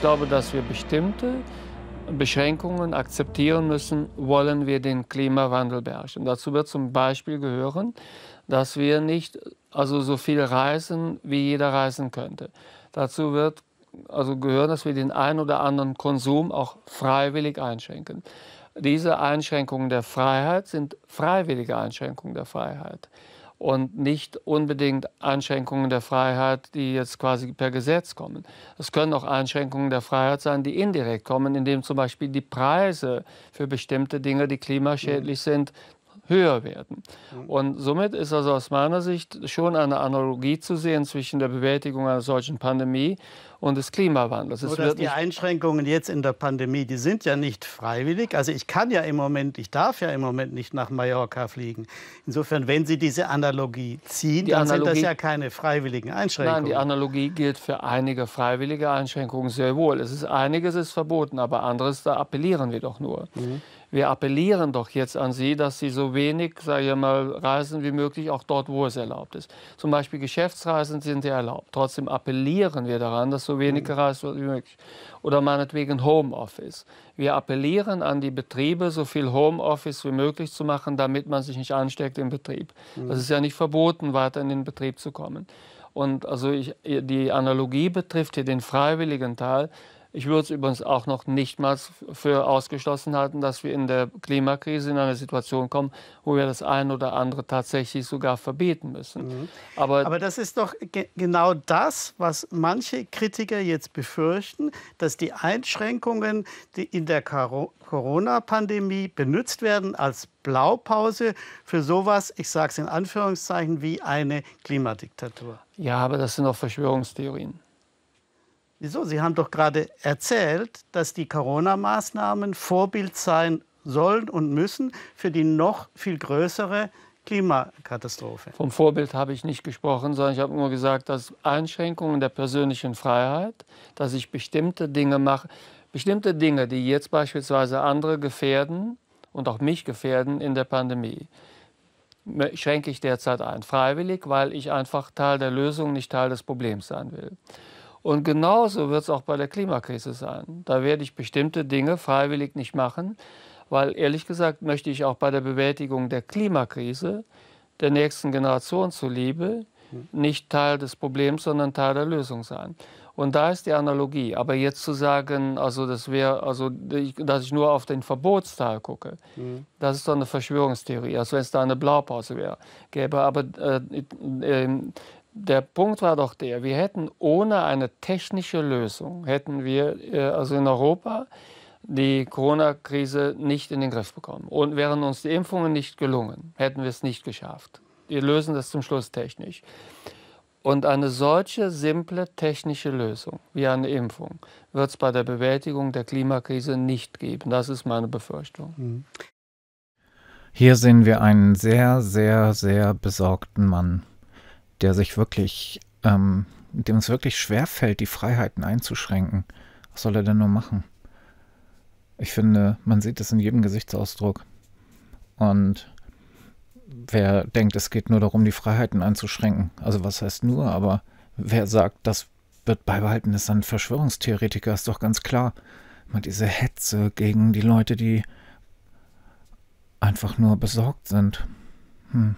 Ich glaube, dass wir bestimmte Beschränkungen akzeptieren müssen, wollen wir den Klimawandel beherrschen. Dazu wird zum Beispiel gehören, dass wir nicht also so viel reisen, wie jeder reisen könnte. Dazu wird also gehören, dass wir den einen oder anderen Konsum auch freiwillig einschränken. Diese Einschränkungen der Freiheit sind freiwillige Einschränkungen der Freiheit und nicht unbedingt Einschränkungen der Freiheit, die jetzt quasi per Gesetz kommen. Es können auch Einschränkungen der Freiheit sein, die indirekt kommen, indem zum Beispiel die Preise für bestimmte Dinge, die klimaschädlich mhm. sind, höher werden. Mhm. Und somit ist also aus meiner Sicht schon eine Analogie zu sehen zwischen der Bewältigung einer solchen Pandemie und des Klimawandels. Es Nur, die Einschränkungen jetzt in der Pandemie, die sind ja nicht freiwillig. Also ich kann ja im Moment, ich darf ja im Moment nicht nach Mallorca fliegen. Insofern, wenn Sie diese Analogie ziehen, die dann Analogie, sind das ja keine freiwilligen Einschränkungen. Nein, die Analogie gilt für einige freiwillige Einschränkungen sehr wohl. Es ist einiges ist verboten, aber anderes, da appellieren wir doch nur. Mhm wir appellieren doch jetzt an Sie, dass Sie so wenig, sage ich mal, reisen wie möglich, auch dort, wo es erlaubt ist. Zum Beispiel Geschäftsreisen sind ja erlaubt. Trotzdem appellieren wir daran, dass so wenig mhm. gereist wird wie möglich. Oder meinetwegen Homeoffice. Wir appellieren an die Betriebe, so viel Homeoffice wie möglich zu machen, damit man sich nicht ansteckt im Betrieb. Das mhm. ist ja nicht verboten, weiter in den Betrieb zu kommen. Und also ich, die Analogie betrifft hier den freiwilligen Teil. Ich würde es übrigens auch noch nicht mal für ausgeschlossen halten, dass wir in der Klimakrise in eine Situation kommen, wo wir das eine oder andere tatsächlich sogar verbieten müssen. Mhm. Aber, Aber das ist doch ge genau das, was manche Kritiker jetzt befürchten, dass die Einschränkungen, die in der Corona-Pandemie benutzt werden als Blaupause für sowas, ich sage es in Anführungszeichen, wie eine Klimadiktatur. Ja, aber das sind auch Verschwörungstheorien. Wieso? Sie haben doch gerade erzählt, dass die Corona-Maßnahmen Vorbild sein sollen und müssen für die noch viel größere Klimakatastrophe. Vom Vorbild habe ich nicht gesprochen, sondern ich habe nur gesagt, dass Einschränkungen der persönlichen Freiheit, dass ich bestimmte Dinge mache, bestimmte Dinge, die jetzt beispielsweise andere gefährden und auch mich gefährden in der Pandemie, schränke ich derzeit ein, freiwillig, weil ich einfach Teil der Lösung, nicht Teil des Problems sein will. Und genauso wird es auch bei der Klimakrise sein. Da werde ich bestimmte Dinge freiwillig nicht machen, weil ehrlich gesagt möchte ich auch bei der Bewältigung der Klimakrise der nächsten Generation zuliebe hm. nicht Teil des Problems, sondern Teil der Lösung sein. Und da ist die Analogie. Aber jetzt zu sagen, also das wäre, also dass ich nur auf den Verbotsteil gucke, mhm. das ist doch eine Verschwörungstheorie, als wenn es da eine Blaupause wäre, gäbe. Aber äh, äh, der Punkt war doch der, wir hätten ohne eine technische Lösung, hätten wir äh, also in Europa die Corona-Krise nicht in den Griff bekommen. Und wären uns die Impfungen nicht gelungen, hätten wir es nicht geschafft. Wir lösen das zum Schluss technisch. Und eine solche simple technische Lösung wie eine Impfung wird es bei der Bewältigung der Klimakrise nicht geben. Das ist meine Befürchtung. Mhm. Hier sehen wir einen sehr, sehr, sehr besorgten Mann der sich wirklich, ähm, dem es wirklich schwerfällt, die Freiheiten einzuschränken. Was soll er denn nur machen? Ich finde, man sieht es in jedem Gesichtsausdruck. Und wer denkt, es geht nur darum, die Freiheiten einzuschränken, also was heißt nur, aber wer sagt, das wird beibehalten, ist ein Verschwörungstheoretiker, ist doch ganz klar. Immer diese Hetze gegen die Leute, die einfach nur besorgt sind. Hm.